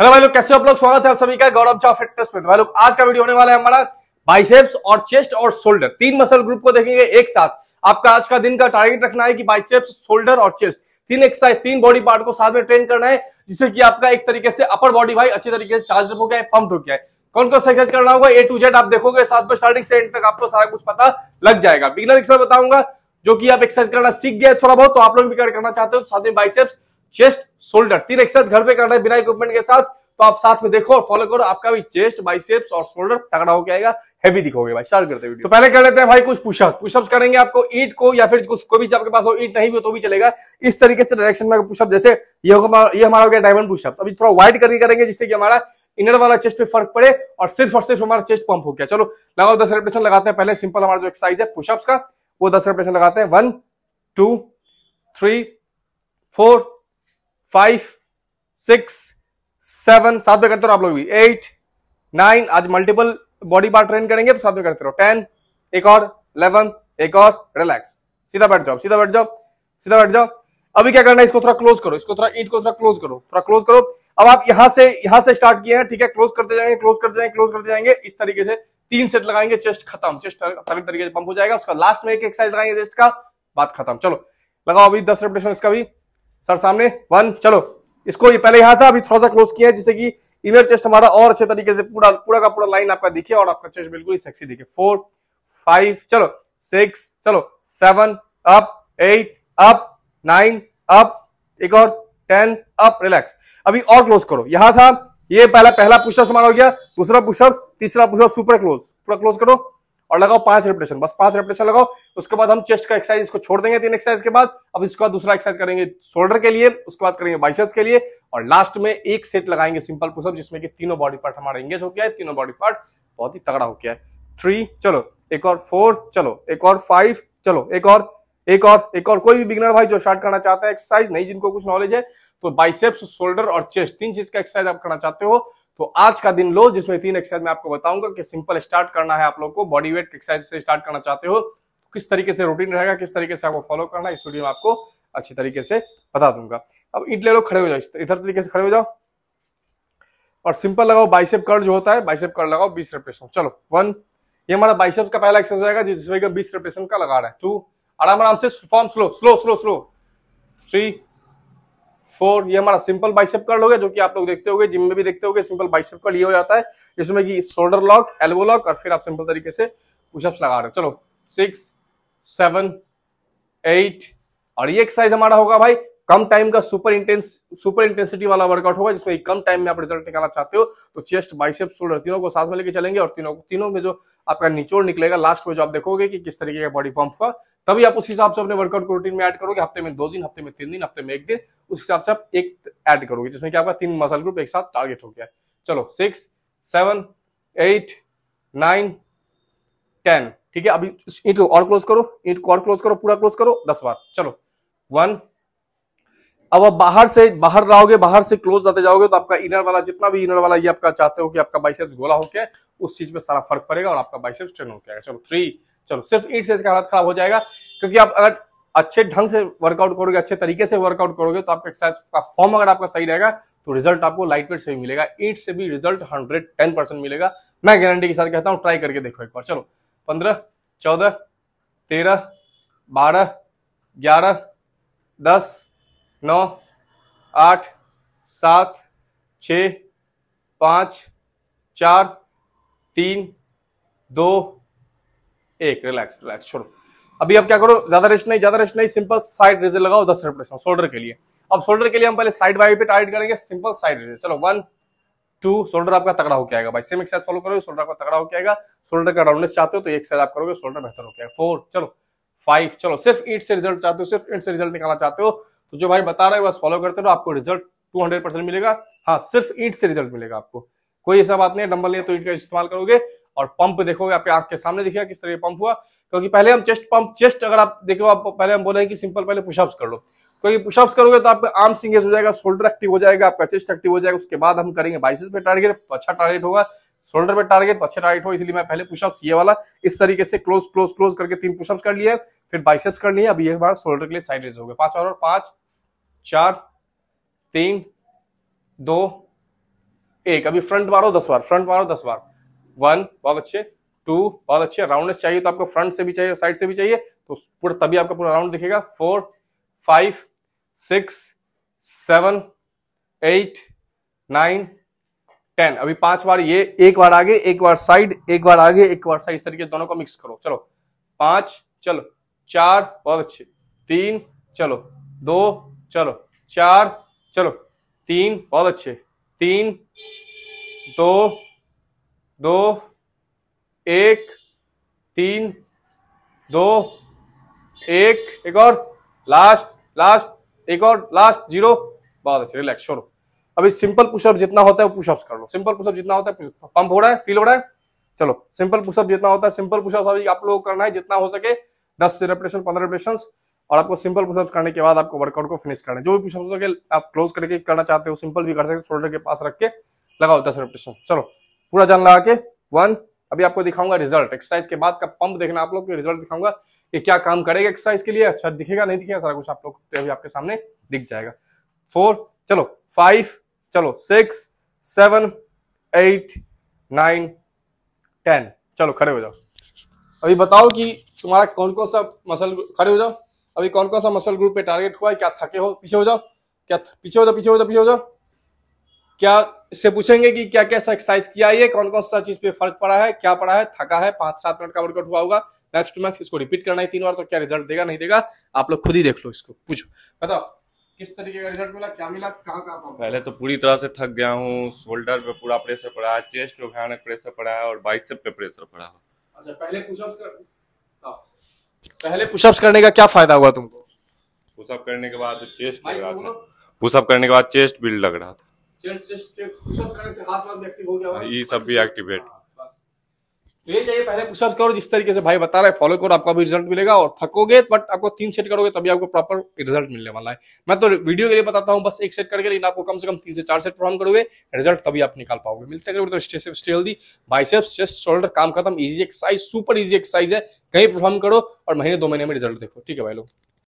Hello भाई लोग कैसे आप लोग स्वागत है आप सभी का गौरव चौ फिटनेस में तो भाई लोग आज का वीडियो होने वाला है हमारा बाइसेप्स और चेस्ट और शोल्डर तीन मसल ग्रुप को देखेंगे एक साथ आपका आज का दिन का टारगेट रखना है कि बाइसेप्स शोल्डर और चेस्ट तीन एक्सरसाइज तीन बॉडी पार्ट को साथ में ट्रेन करना है जिससे कि आपका एक तरीके से अपर बॉडी भाई अच्छे तरीके से चार्ज हो गया है पंप हो गया है कौन कौन सा एक्सरसाइज करना होगा ए टू जेड आप देखोगे साथ में स्टार्टिंग से एंड तक आपको सारा कुछ पता लग जाएगा बिगनर एक्सरसाइज बताऊंगा जो कि आप एक्सरसाइज करना सीख गए थोड़ा बहुत तो आप लोग भी करना चाहते हो साथ में बाइसेप्स चेस्ट शोल्डर तीन एक्सरसाइज घर पे करना है बिना इक्विपमेंट के साथ तो आप साथ में देखो और फॉलो करो आपका भी चेस्ट बाइसेप्स और शोल्डर तगड़ा हो जाएगा हैवी दिखोगे भाई स्टार्ट करते वीडियो तो पहले कर लेते हैं भाई कुछ पुशअप्स पुशअप्स करेंगे आपको ईट को या फिर कुछ कोई भी आपके पास हो ईट नहीं भी हो तो भी चलेगा इस तरीके से डायरेक्शन में पुशअप जैसे ये ये हमारा हो गया डायमंड पुशअप अभी थोड़ा व्हाइट करके करेंगे जिससे कि हमारा इनर वाला चेस्ट पे फर्क पड़े और सिर्फ और सिर्फ हमारा चेस्ट पंप हो गया चलो लगाओ दस रेपेशन लगाते हैं पहले सिंपल हमारा जो एक्सरसाइज है पुशअप्स का वो दस रेपेशन लगाते हैं one two three four five six seven साथ में करते रहो आप लोग भी एट नाइन आज मल्टीपल बॉडी पार्ट ट्रेन करेंगे तो साथ में करते रहो टेन एक और इलेवन एक और रिलैक्स सीधा बैठ जाओ सीधा बैठ जाओ सीधा बैठ जाओ अभी क्या करना है इसको थोड़ा क्लोज करो इसको थोड़ा ईट को थोड़ा क्लोज करो थोड़ा क्लोज करो अब आप यहां से यहां से स्टार्ट किए हैं ठीक है क्लोज करते जाएंगे क्लोज करते जाएंगे क्लोज करते जाएंगे इस तरीके से तीन सेट लगाएंगे चेस्ट खत्म चेस्ट तरीके से पंप हो जाएगा उसका लास्ट में एक एक्सरसाइज लगाएंगे चेस्ट का बात खत्म चलो लगाओ अभी दस रिपोर्टेशन इसका भी सर सामने वन चलो इसको ये पहले यहाँ था अभी थोड़ा सा क्लोज किया है जिससे कि इनर चेस्ट हमारा और अच्छे तरीके से पूरा पूरा का पूरा लाइन आपका दिखे और आपका चेस्ट बिल्कुल सेक्सी दिखे फोर फाइव चलो सिक्स चलो seven up eight up nine up एक और टेन अप रिलैक्स अभी और क्लोज करो यहां था ये पहला पहला पुशअप हमारा हो गया दूसरा पुशअप तीसरा पुशअप सुपर क्लोज पूरा क्लोज करो और लगाओ पांच रेपिटेशन बस पांच रेपिटेशन लगाओ उसके बाद हम चेस्ट का एक्सरसाइज इसको छोड़ देंगे तीन एक्सरसाइज के बाद अब इसके बाद दूसरा एक्सरसाइज करेंगे शोल्डर के लिए उसके बाद करेंगे बाइसेप्स के लिए और लास्ट में एक सेट लगाएंगे सिंपल पुशअप जिसमें कि तीनों बॉडी पार्ट हमारा एंगेज हो गया है तीनों बॉडी पार्ट बहुत ही तगड़ा हो गया है थ्री चलो एक और फोर चलो एक और फाइव चलो एक और एक और एक और कोई भी बिगनर भाई जो स्टार्ट करना चाहता है एक्सरसाइज नहीं जिनको कुछ नॉलेज है तो बाइसेप्स शोल्डर और चेस्ट तीन चीज का एक्सरसाइज आप करना चाहते हो तो आज का दिन लो जिसमें तीन एक्सरसाइज में आपको बताऊंगा कि सिंपल स्टार्ट करना है आप लोग को बॉडी वेट एक्सरसाइज से स्टार्ट करना चाहते हो तो किस तरीके से रूटीन रहेगा किस तरीके से आपको फॉलो करना इस वीडियो में आपको अच्छे तरीके से बता दूंगा अब ईट ले लो खड़े हो जाओ इधर तरीके से खड़े हो जाओ और सिंपल लगाओ बाइसेप कर जो होता है बाइसेप कर लगाओ बीस रेपरेशन चलो वन ये हमारा बाइसेप्स का पहला एक्सरसाइज आएगा जिसमें बीस रेपरेशन का लगा रहा है टू आराम आराम से form slow slow slow slow three four ये हमारा सिंपल बाइसेप कर्ल हो गया जो कि आप लोग देखते गए जिम में भी देखते गए सिंपल बाइसेप कर्ल ये हो जाता है जिसमें कि शोल्डर लॉक एल्बो लॉक और फिर आप सिंपल तरीके से पुशअप्स लगा रहे हो चलो सिक्स सेवन एट और ये एक्सरसाइज हमारा होगा भाई कम टाइम का सुपर इंटेंस सुपर इंटेंसिटी वाला वर्कआउट होगा जिसमें कम टाइम में आप रिजल्ट निकालना चाहते हो तो चेस्ट बाइसेप शोल्डर तीनों को साथ में लेके चलेंगे और तीनों तीनों में जो आपका निचोड़ निकलेगा लास्ट में जो आप देखोगे कि किस तरीके का बॉडी पंप हुआ तभी आप उस हिसाब से अपने वर्कआउट को रूटीन में एड करोगे हफ्ते में दो दिन हफ्ते में तीन दिन हफ्ते में एक दिन उस हिसाब से आप एक एड करोगे जिसमें कि आपका तीन मसल ग्रुप एक साथ टारगेट हो गया चलो six seven eight nine ten ठीक है अभी ईट को और क्लोज करो ईट को और क्लोज करो पूरा क्लोज करो दस बार चलो वन अब आप बाहर से बाहर रहोगे बाहर से क्लोज आते जाओगे तो आपका इनर वाला जितना भी इनर वाला ये आपका चाहते हो कि आपका बाइसेप्स गोला होके उस चीज पे सारा फर्क पड़ेगा और आपका बाइसेप्स ट्रेन होके आएगा चलो थ्री चलो सिर्फ ईट से इसका हालत खराब हो जाएगा क्योंकि आप अगर अच्छे ढंग से वर्कआउट करोगे अच्छे तरीके से वर्कआउट करोगे तो आपका एक्सरसाइज का फॉर्म अगर आपका सही रहेगा तो रिजल्ट आपको लाइट वेट से भी मिलेगा ईट से भी रिजल्ट हंड्रेड टेन परसेंट मिलेगा मैं गारंटी के साथ कहता हूँ ट्राई करके देखो एक बार चलो पंद्रह चौदह तेरह बारह ग्यारह दस नौ आठ सात छ पाँच चार तीन दो एक रिलैक्स रिलैक्स छोड़ो अभी आप क्या करो ज्यादा रेस्ट नहीं ज्यादा रेस्ट नहीं सिंपल साइड रेजर लगाओ दस रिप्रेशन शोल्डर के लिए अब शोल्डर के लिए हम पहले साइड वाइड पे आइड करेंगे सिंपल साइड रेजर चलो वन टू शोल्डर आपका तगड़ा होकर आएगा भाई सेम एक्सरसाइज फॉलो करोगे शोल्डर आपका तगड़ा होकर आएगा शोल्डर का राउंडनेस चाहते हो तो एक्सरसाइज आप करोगे शोल्डर बेहतर हो गया फोर चलो फाइव चलो सिर्फ एट से रिजल्ट चाहते हो सिर्फ एट से रिजल्ट निकालना चाहते हो तो जो भाई बता रहे हो बस फॉलो करते रहो आपको रिजल्ट टू हंड्रेड परसेंट मिलेगा हाँ सिर्फ ईट से रिजल्ट मिलेगा आपको कोई ऐसा बात नहीं है डम्बल नहीं तो ईट का इस्तेमाल करोगे और पंप देखोगे आपके आंख के सामने दिखेगा किस तरह पंप हुआ क्योंकि पहले हम चेस्ट पंप चेस्ट अगर आप देखो आप पहले हम बोले कि सिंपल पहले पुशअप्स कर लो क्योंकि पुशअप्स करोगे तो आपका आर्म सिंगेज हो जाएगा शोल्डर एक्टिव हो जाएगा आपका चेस्ट एक्टिव हो जाएगा उसके बाद हम करेंगे बाइसेस पे टारगेट तो अच्छा टारगेट होगा शोल्डर पे टारगेट तो अच्छे टाइट हो इसलिए मैं पहले पुशअप्स ये वाला इस तरीके से क्लोज क्लोज क्लोज करके तीन पुशअप्स कर लिए फिर बाइसेप्स कर लिए अभी एक बार शोल्डर के लिए साइड रेज हो गए पांच और पांच चार तीन दो एक अभी फ्रंट मारो दस बार फ्रंट मारो दस बार वन बहुत अच्छे टू बहुत अच्छे राउंडनेस चाहिए तो आपको फ्रंट से भी चाहिए साइड से भी चाहिए तो पूरा तभी आपका पूरा राउंड दिखेगा four five six seven eight nine ten अभी पांच बार ये एक बार आगे एक बार साइड एक बार आगे एक बार साइड इस तरीके दोनों को मिक्स करो चलो पांच चलो चार बहुत अच्छे तीन चलो दो चलो चार चलो तीन बहुत अच्छे तीन दो दो एक तीन दो एक एक और लास्ट लास्ट एक और लास्ट जीरो बहुत अच्छे रिलैक्स छोड़ो अभी सिंपल पुशअप जितना होता है पुशअप्स कर लो सिंपल पुशअप जितना होता है पंप हो रहा है फील हो रहा है चलो सिंपल पुशअप जितना होता है सिंपल पुशअप अभी आप लोगों को करना है जितना हो सके दस रेपलेशन पंद्रह रेपलेशन और आपको सिंपल पुशअप्स करने के बाद आपको वर्कआउट को फिनिश करना है जो भी पुशअप हो सके आप क्लोज करके करना चाहते हो सिंपल भी कर सकते शोल्डर के पास रख के लगाओ दस रेपलेशन चलो पूरा जान लगा के वन अभी आपको दिखाऊंगा रिजल्ट एक्सरसाइज के बाद का पंप देखना आप लोग रिजल्ट दिखाऊंगा कि क्या काम करेगा एक्सरसाइज के लिए अच्छा दिखेगा नहीं दिखेगा सारा कुछ आप लोग अभी आपके सामने दिख जाएगा फोर चलो फाइव चलो six seven eight nine ten चलो खड़े हो जाओ अभी बताओ कि तुम्हारा कौन कौन सा मसल खड़े हो जाओ अभी कौन कौन सा मसल ग्रुप पे टारगेट हुआ है क्या थके हो पीछे हो जाओ क्या पीछे हो जाओ पीछे हो जाओ पीछे हो जाओ क्या इससे पूछेंगे कि क्या क्या एक्सरसाइज किया है कौन कौन सा चीज पे फर्क पड़ा है क्या पड़ा है थका है पांच सात मिनट का वर्कआउट हुआ होगा मैक्स टू मैक्स इसको रिपीट करना है तीन बार तो क्या रिजल्ट देगा नहीं देगा आप लोग खुद ही देख लो इसको पूछो बताओ किस तरीके का रिजल्ट मिला क्या मिला कहाँ कहाँ पहले तो पूरी तरह से थक गया हूँ शोल्डर पे पूरा प्रेशर पड़ा है चेस्ट पे भयानक प्रेशर पड़ा है और बाइसेप पे प्रेशर पड़ा है अच्छा पहले पुशअप्स कर हाँ। पहले पुशअप्स करने का क्या फायदा हुआ तुमको पुशअप करने के बाद चेस्ट लग रहा था पुशअप करने के बाद चेस्ट बिल्ड लग रहा था ये सब भी एक्टिवेट तो ये चाहिए पहले पुशअप करो जिस तरीके से भाई बता रहा है फॉलो करो आपका भी रिजल्ट मिलेगा और थकोगे बट आपको तीन सेट करोगे तभी आपको प्रॉपर रिजल्ट मिलने वाला है मैं तो वीडियो के लिए बताता हूँ बस एक सेट करके लेकिन आपको कम से कम तीन से चार सेट परफॉर्म करोगे रिजल्ट तभी आप निकाल पाओगे मिलते हैं तो स्टेसिप stay healthy biceps chest shoulder काम खत्म easy exercise super easy exercise है कहीं परफॉर्म करो और महीने दो महीने में रिजल्ट देखो ठीक है भाई लोग